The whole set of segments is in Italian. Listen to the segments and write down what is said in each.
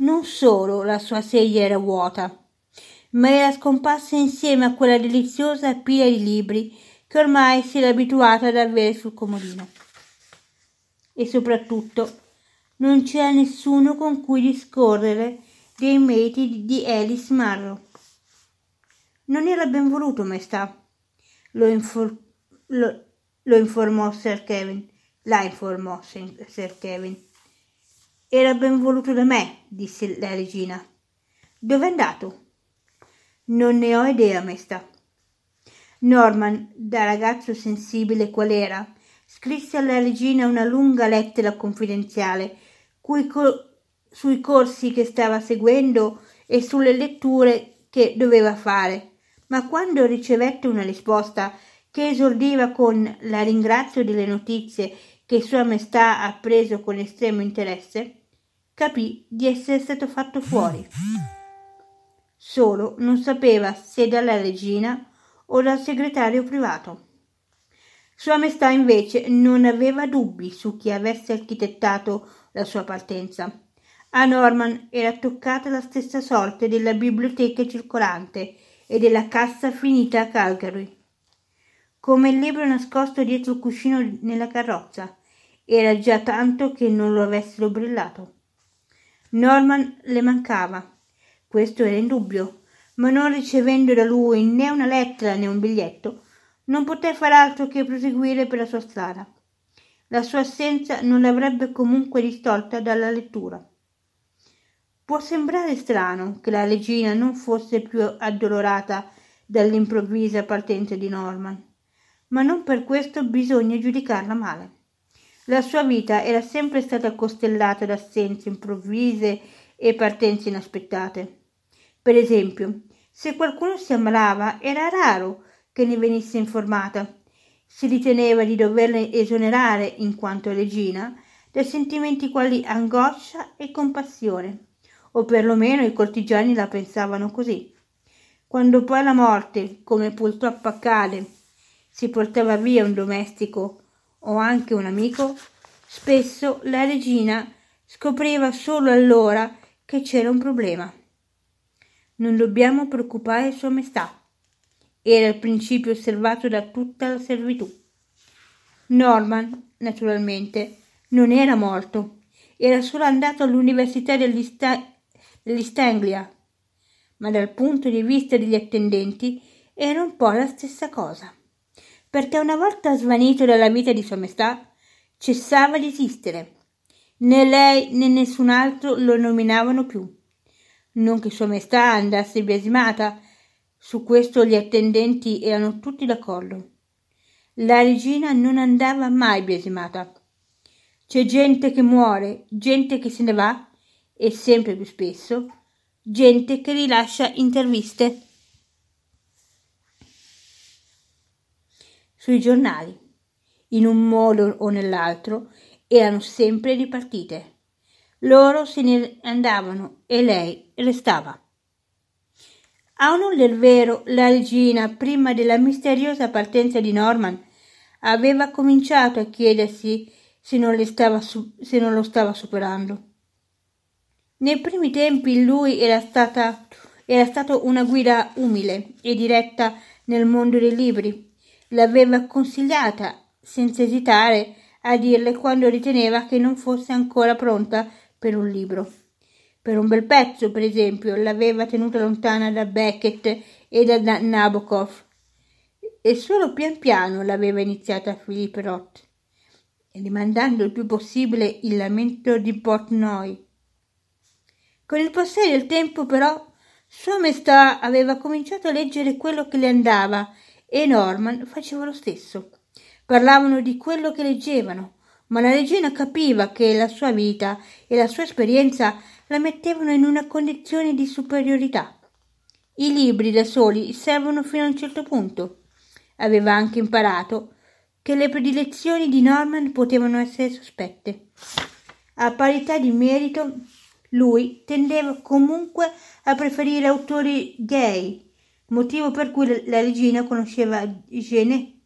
Non solo la sua sedia era vuota, ma era scomparsa insieme a quella deliziosa pila di libri che ormai si era abituata ad avere sul comodino. E soprattutto non c'era nessuno con cui discorrere dei meriti di Alice Marrow. Non era ben voluto, maestà, lo, infor- lo, lo informò Sir Kevin, la informò Sir Kevin era ben voluto da me, disse la regina. Dove è andato? Non ne ho idea, maestà. Norman, da ragazzo sensibile qual era, scrisse alla regina una lunga lettera confidenziale cui co- sui corsi che stava seguendo e sulle letture che doveva fare, ma quando ricevette una risposta che esordiva con la ringrazio delle notizie che Sua Maestà ha preso con estremo interesse, capì di essere stato fatto fuori. Solo non sapeva se dalla regina o dal segretario privato. Sua Maestà invece non aveva dubbi su chi avesse architettato la sua partenza. A Norman era toccata la stessa sorte della biblioteca circolante e della cassa finita a Calgary. Come il libro nascosto dietro il cuscino nella carrozza, era già tanto che non lo avessero brillato. Norman le mancava. Questo era indubbio, ma non ricevendo da lui né una lettera né un biglietto, non poté far altro che proseguire per la sua strada. La sua assenza non l'avrebbe comunque distolta dalla lettura. Può sembrare strano che la regina non fosse più addolorata dall'improvvisa partenza di Norman, ma non per questo bisogna giudicarla male. La sua vita era sempre stata costellata da assenze improvvise e partenze inaspettate. Per esempio, se qualcuno si ammalava era raro che ne venisse informata. Si riteneva di doverla esonerare, in quanto regina, da sentimenti quali angoscia e compassione, o perlomeno i cortigiani la pensavano così. Quando poi la morte, come purtroppo accade, si portava via un domestico o anche un amico? Spesso la regina scopriva solo allora che c'era un problema. Non dobbiamo preoccupare Sua Maestà. Era il principio osservato da tutta la servitù. Norman, naturalmente, non era morto, era solo andato all'università dell'Ista- dell'Istanglia, ma dal punto di vista degli attendenti era un po' la stessa cosa perché una volta svanito dalla vita di sua maestà, cessava di esistere. Né lei né nessun altro lo nominavano più. Non che sua maestà andasse biasimata, su questo gli attendenti erano tutti d'accordo. La regina non andava mai biasimata. C'è gente che muore, gente che se ne va e sempre più spesso gente che rilascia interviste. sui giornali. In un modo o nell'altro erano sempre ripartite. Loro se ne andavano e lei restava. A un del vero, la regina, prima della misteriosa partenza di Norman, aveva cominciato a chiedersi se non, stava, se non lo stava superando. Nei primi tempi lui era, stata, era stato una guida umile e diretta nel mondo dei libri, l'aveva consigliata senza esitare a dirle quando riteneva che non fosse ancora pronta per un libro. Per un bel pezzo, per esempio, l'aveva tenuta lontana da Beckett e da, Nabokov e solo pian piano l'aveva iniziata Philippe Roth, rimandando il più possibile il lamento di Portnoy. Con il passare del tempo, però, Sua Maestà aveva cominciato a leggere quello che le andava e Norman faceva lo stesso. Parlavano di quello che leggevano, ma la regina capiva che la sua vita e la sua esperienza la mettevano in una condizione di superiorità. I libri da soli servono fino a un certo punto. Aveva anche imparato che le predilezioni di Norman potevano essere sospette. A parità di merito, lui tendeva comunque a preferire autori gay motivo per cui la regina conosceva Gene.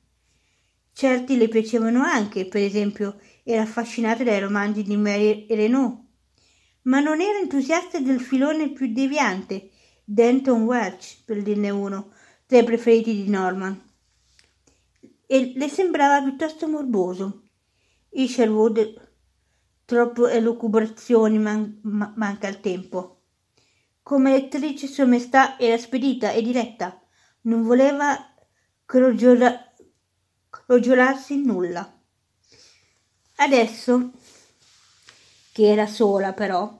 Certi le piacevano anche, per esempio, era affascinata dai romanzi di Mary Renault, ma non era entusiasta del filone più deviante, Denton Welch, per dirne uno, tra i preferiti di Norman. E le sembrava piuttosto morboso. Isherwood, troppe elucubrazioni, man- ma- manca il tempo. Come lettrice sua maestà era spedita e diretta, non voleva crogiolarsi in nulla. Adesso, che era sola però,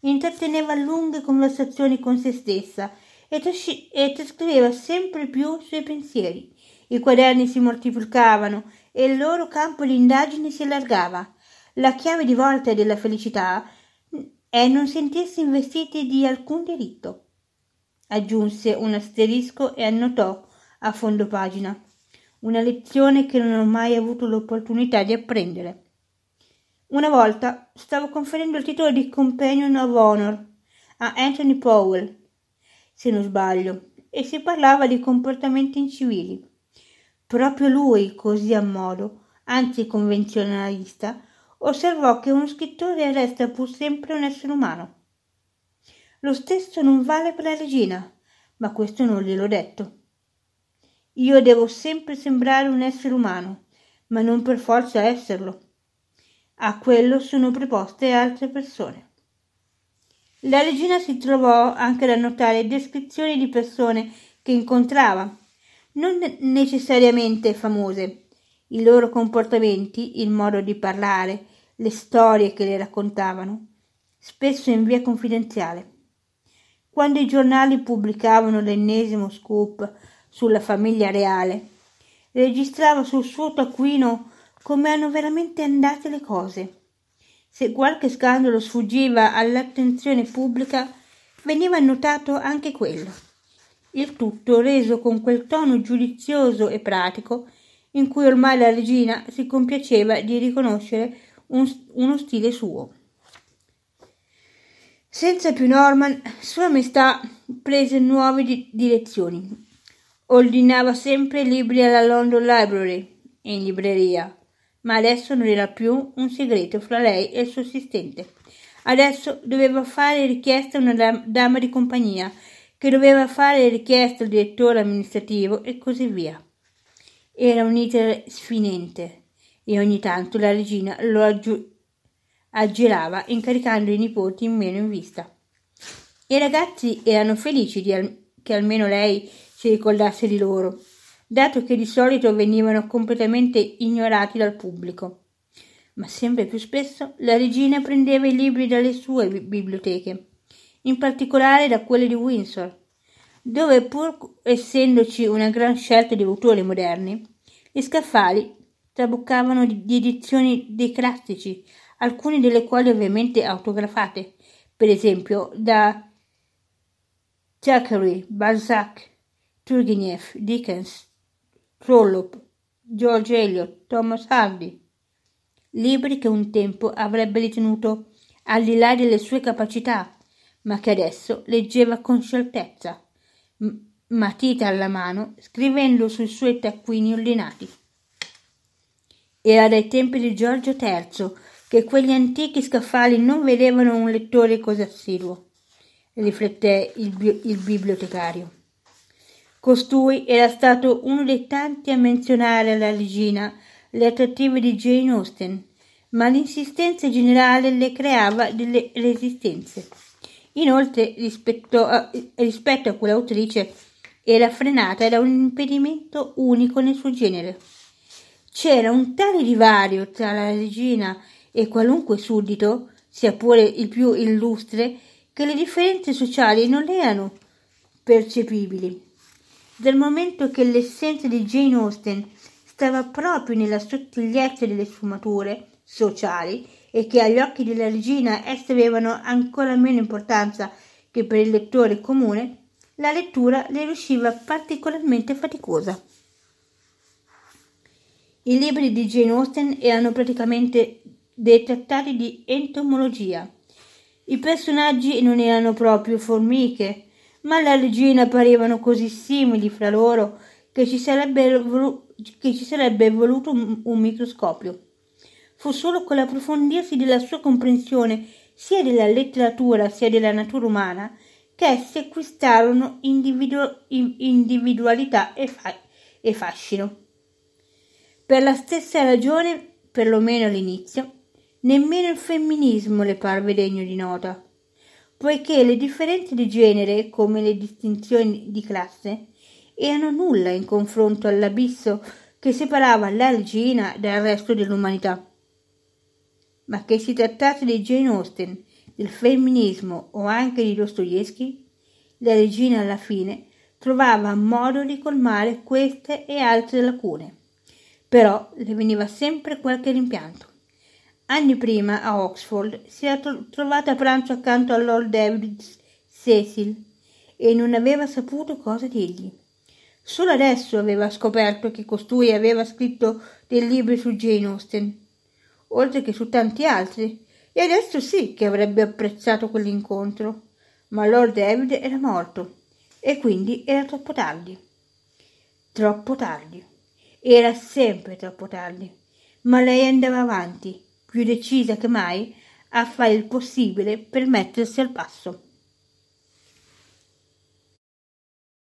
intratteneva lunghe conversazioni con se stessa e, trasci- e trascriveva sempre più i suoi pensieri. I quaderni si moltiplicavano e il loro campo di indagine si allargava. La chiave di volta della felicità e non sentirsi investiti di alcun diritto. Aggiunse un asterisco e annotò a fondo pagina una lezione che non ho mai avuto l'opportunità di apprendere. Una volta stavo conferendo il titolo di Companion of Honor a Anthony Powell, se non sbaglio, e si parlava di comportamenti incivili. Proprio lui, così a modo, anticonvenzionalista, osservò che uno scrittore resta pur sempre un essere umano. Lo stesso non vale per la regina, ma questo non gliel'ho detto. Io devo sempre sembrare un essere umano, ma non per forza esserlo. A quello sono preposte altre persone. La regina si trovò anche ad annotare descrizioni di persone che incontrava, non necessariamente famose, i loro comportamenti, il modo di parlare, le storie che le raccontavano, spesso in via confidenziale. Quando i giornali pubblicavano l'ennesimo scoop sulla famiglia reale, registrava sul suo taccuino come hanno veramente andate le cose. Se qualche scandalo sfuggiva all'attenzione pubblica, veniva annotato anche quello. Il tutto reso con quel tono giudizioso e pratico in cui ormai la regina si compiaceva di riconoscere un, uno stile suo. Senza più Norman, Sua Maestà prese nuove di- direzioni. Ordinava sempre libri alla London Library e in libreria, ma adesso non era più un segreto fra lei e il suo assistente. Adesso doveva fare richiesta a una dam- dama di compagnia, che doveva fare richiesta al direttore amministrativo e così via. Era un iter sfinente e ogni tanto la regina lo aggiu- aggirava incaricando i nipoti in meno in vista. I ragazzi erano felici al- che almeno lei si ricordasse di loro, dato che di solito venivano completamente ignorati dal pubblico. Ma sempre più spesso la regina prendeva i libri dalle sue bi- biblioteche, in particolare da quelle di Windsor, dove pur essendoci una gran scelta di autori moderni, gli scaffali traboccavano di edizioni dei classici, alcune delle quali ovviamente autografate, per esempio da Thackeray, Balzac, Turgenev, Dickens, Trollope, George Eliot, Thomas Hardy, libri che un tempo avrebbe ritenuto al di là delle sue capacità, ma che adesso leggeva con scioltezza, matita alla mano, scrivendo sui suoi taccuini ordinati. Era dai tempi di Giorgio III che quegli antichi scaffali non vedevano un lettore così assiduo, riflette il, bi- il bibliotecario. Costui era stato uno dei tanti a menzionare alla regina le attrattive di Jane Austen, ma l'insistenza generale le creava delle resistenze. Inoltre, rispetto a, rispetto a quell'autrice, era frenata da un impedimento unico nel suo genere c'era un tale divario tra la regina e qualunque suddito, sia pure il più illustre, che le differenze sociali non erano percepibili. Dal momento che l'essenza di Jane Austen stava proprio nella sottigliezza delle sfumature sociali e che agli occhi della regina esse avevano ancora meno importanza che per il lettore comune, la lettura le riusciva particolarmente faticosa. I libri di Jane Austen erano praticamente dei trattati di entomologia. I personaggi non erano proprio formiche, ma la regina parevano così simili fra loro che ci sarebbe, volu- che ci sarebbe voluto un, un microscopio. Fu solo con l'approfondirsi della sua comprensione sia della letteratura sia della natura umana che essi acquistarono individu- individualità e, fa- e fascino. Per la stessa ragione, perlomeno all'inizio, nemmeno il femminismo le parve degno di nota, poiché le differenze di genere, come le distinzioni di classe, erano nulla in confronto all'abisso che separava la regina dal resto dell'umanità. Ma che si trattasse di Jane Austen, del femminismo o anche di Dostoevsky, la regina alla fine trovava modo di colmare queste e altre lacune però le veniva sempre qualche rimpianto. Anni prima, a Oxford, si era trovata a pranzo accanto a Lord David Cecil e non aveva saputo cosa dirgli. Solo adesso aveva scoperto che costui aveva scritto dei libri su Jane Austen, oltre che su tanti altri, e adesso sì che avrebbe apprezzato quell'incontro. Ma Lord David era morto, e quindi era troppo tardi. Troppo tardi. Era sempre troppo tardi, ma lei andava avanti, più decisa che mai, a fare il possibile per mettersi al passo.